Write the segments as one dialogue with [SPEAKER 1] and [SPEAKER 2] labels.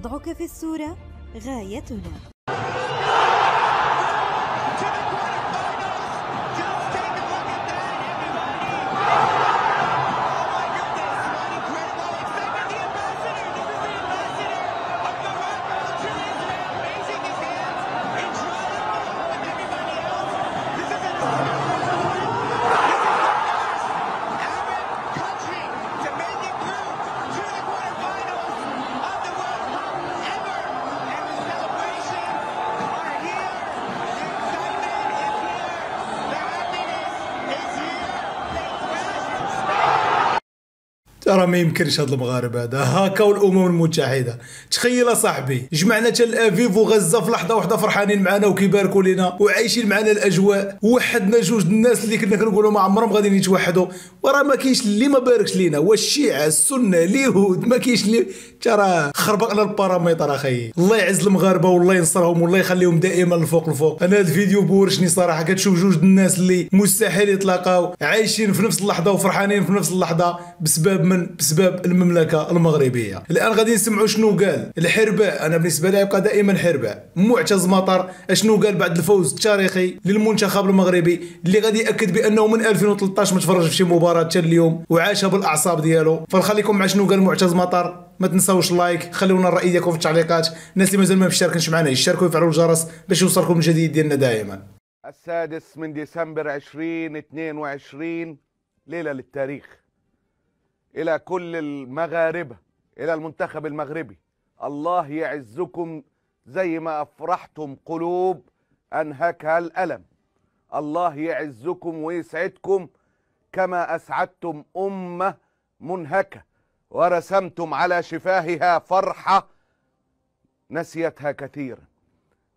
[SPEAKER 1] وضعك في الصورة غايتنا راه ما يمكنش هاد المغارب هذا هاكا والامم المتحده تخيل صاحبي جمعنا تل افيف وغزه في لحظه واحده فرحانين معنا وكيباركوا لنا وعايشين معنا الاجواء وحدنا جوج الناس اللي كنا كنقولوا ما عمرهم غادي يتوحدوا وراه ما كاينش اللي ما باركش لينا والشيعه السنه اليهود ما كاينش اللي ترى خربقنا الباراميتر اخي الله يعز المغاربه والله ينصرهم والله يخليهم دائما الفوق الفوق انا هذا الفيديو بورشني صراحه كتشوف جوج الناس اللي مستحيل يتلاقاو عايشين في نفس اللحظه وفرحانين في نفس اللحظه بسبب من بسبب المملكه المغربيه الان غادي نسمعوا شنو قال الحرباء انا بالنسبه لي يبقى دائما حرباء معتز مطر شنو قال بعد الفوز التاريخي للمنتخب المغربي اللي غادي ياكد بانه من 2013 ما تفرج في شي مباراه حتى اليوم وعاشها بالاعصاب ديالو فنخليكم مع شنو قال معتز مطر ما تنساوش لايك خلونا الراي ديالكم في التعليقات الناس اللي مازال ما مشتركينش معنا يشتركوا ويفعلوا الجرس باش يوصلكم الجديد ديالنا دائما
[SPEAKER 2] السادس من ديسمبر 2022 ليله للتاريخ إلى كل المغاربة إلى المنتخب المغربي الله يعزكم زي ما أفرحتم قلوب أنهكها الألم الله يعزكم ويسعدكم كما أسعدتم أمة منهكة ورسمتم على شفاهها فرحة نسيتها كثيرا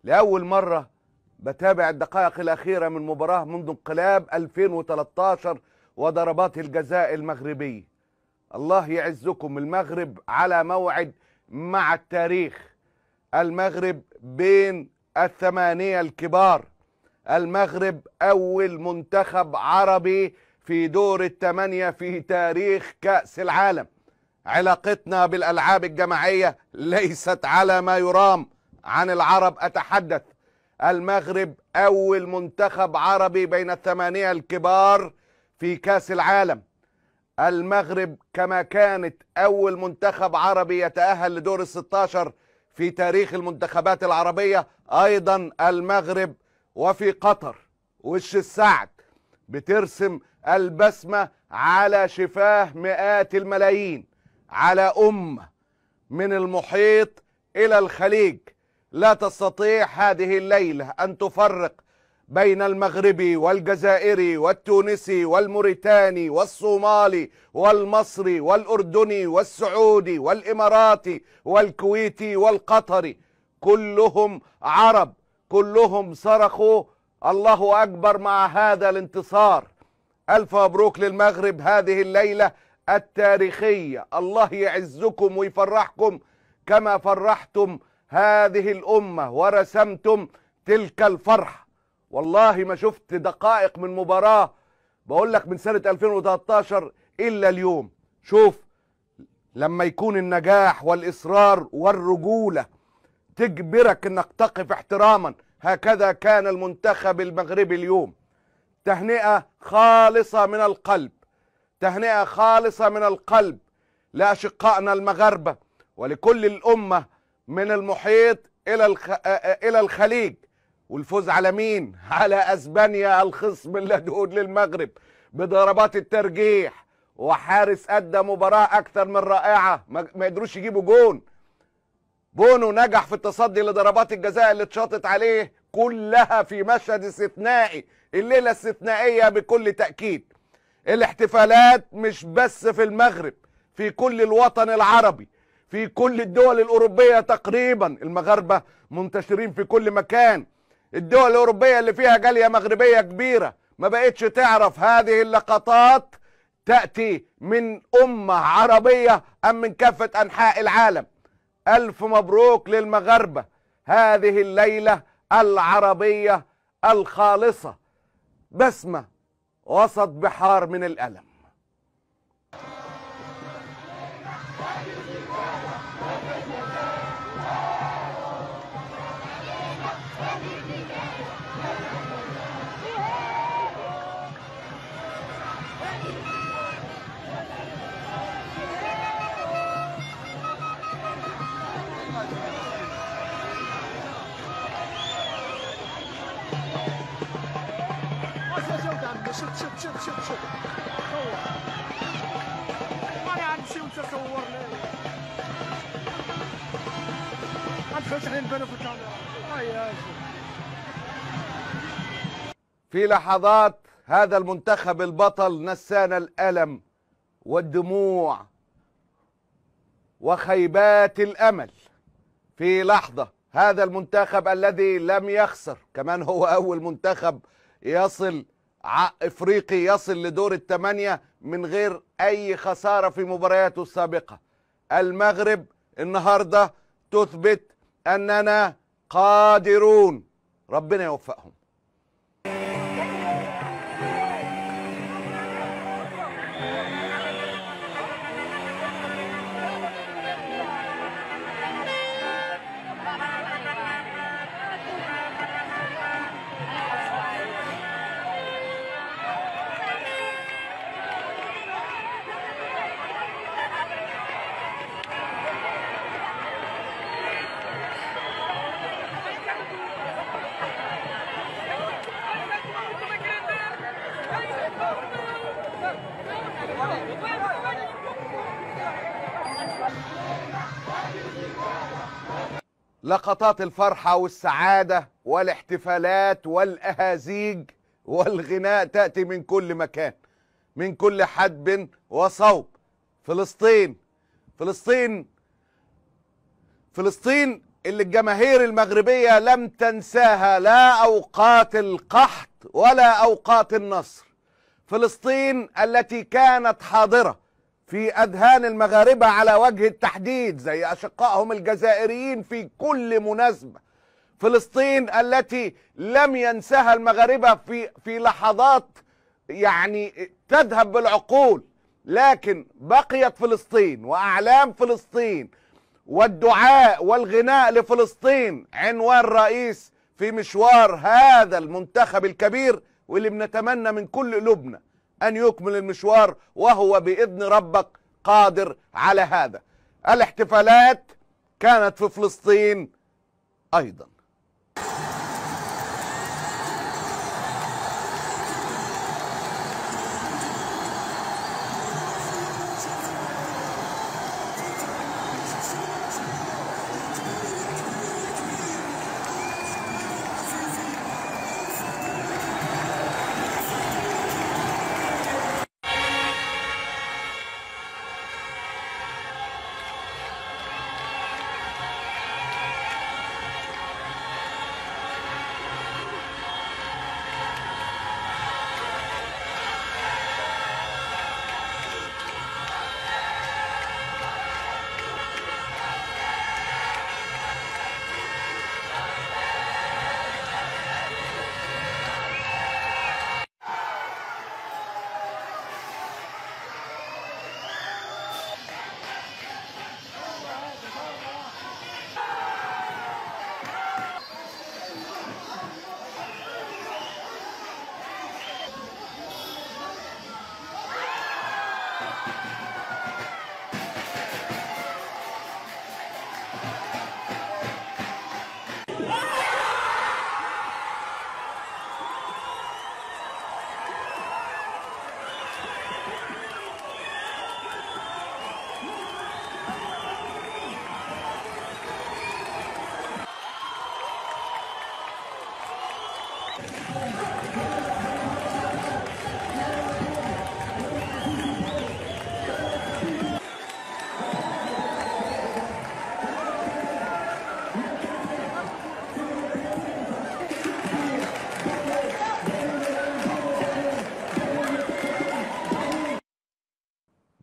[SPEAKER 2] لأول مرة بتابع الدقائق الأخيرة من مباراة منذ انقلاب 2013 وضربات الجزاء المغربيه الله يعزكم المغرب على موعد مع التاريخ المغرب بين الثمانية الكبار المغرب أول منتخب عربي في دور الثمانية في تاريخ كأس العالم علاقتنا بالألعاب الجماعية ليست على ما يرام عن العرب أتحدث المغرب أول منتخب عربي بين الثمانية الكبار في كأس العالم المغرب كما كانت أول منتخب عربي يتأهل لدور الستاشر في تاريخ المنتخبات العربية أيضا المغرب وفي قطر وش السعد بترسم البسمة على شفاه مئات الملايين على أمة من المحيط إلى الخليج لا تستطيع هذه الليلة أن تفرق بين المغربي والجزائري والتونسي والموريتاني والصومالي والمصري والأردني والسعودي والإماراتي والكويتي والقطري كلهم عرب كلهم صرخوا الله أكبر مع هذا الانتصار ألف مبروك للمغرب هذه الليلة التاريخية الله يعزكم ويفرحكم كما فرحتم هذه الأمة ورسمتم تلك الفرحة والله ما شفت دقائق من مباراه بقول لك من سنه 2013 الا اليوم شوف لما يكون النجاح والاصرار والرجوله تجبرك انك تقف احتراما هكذا كان المنتخب المغربي اليوم تهنئه خالصه من القلب تهنئه خالصه من القلب لاشقائنا المغاربه ولكل الامه من المحيط الى الى الخليج والفوز على مين على اسبانيا الخصم اللدود للمغرب بضربات الترجيح وحارس ادى مباراه اكثر من رائعه ما قدروش يجيبوا جون بونو نجح في التصدي لضربات الجزاء اللي اتشاطت عليه كلها في مشهد استثنائي الليله استثنائيه بكل تاكيد الاحتفالات مش بس في المغرب في كل الوطن العربي في كل الدول الاوروبيه تقريبا المغاربه منتشرين في كل مكان الدول الأوروبية اللي فيها جالية مغربية كبيرة ما بقتش تعرف هذه اللقطات تأتي من أمة عربية أم من كافة أنحاء العالم ألف مبروك للمغاربة هذه الليلة العربية الخالصة بسمة وسط بحار من الألم في لحظات هذا المنتخب البطل نسانا الالم والدموع وخيبات الامل في لحظه هذا المنتخب الذي لم يخسر كمان هو أول منتخب يصل افريقي يصل لدور الثمانيه من غير اي خساره في مبارياته السابقه المغرب النهارده تثبت اننا قادرون ربنا يوفقهم لقطات الفرحة والسعادة والاحتفالات والأهازيج والغناء تأتي من كل مكان من كل حدب وصوب فلسطين فلسطين فلسطين اللي الجماهير المغربية لم تنساها لا أوقات القحط ولا أوقات النصر فلسطين التي كانت حاضرة في أذهان المغاربة على وجه التحديد زي أشقائهم الجزائريين في كل مناسبة فلسطين التي لم ينساها المغاربة في, في لحظات يعني تذهب بالعقول لكن بقيت فلسطين وأعلام فلسطين والدعاء والغناء لفلسطين عنوان رئيس في مشوار هذا المنتخب الكبير واللي بنتمنى من كل قلوبنا أن يكمل المشوار وهو بإذن ربك قادر على هذا الاحتفالات كانت في فلسطين أيضاً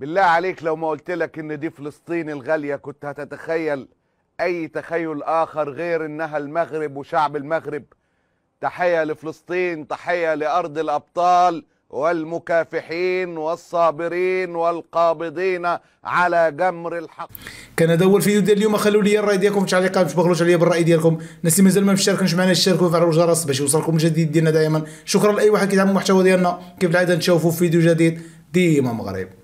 [SPEAKER 2] بالله عليك لو ما قلت لك ان دي فلسطين الغاليه كنت هتتخيل اي تخيل اخر غير انها المغرب وشعب المغرب تحيه لفلسطين تحيه لارض الابطال والمكافحين والصابرين والقابضين على جمر الحق
[SPEAKER 1] كان هذا هو الفيديو ديال اليوم خلوا لي الراي ديالكم في التعليقات ما تبخلوش عليا بالراي ديالكم الناس اللي مازال ما مشتركينش معنا اشتركوا وفعلوا الجرس باش يوصلكم الجديد ديالنا دائما شكرا لاي واحد كيدعم المحتوى ديالنا كيف العاده نشوفوا في فيديو جديد ديما مغرب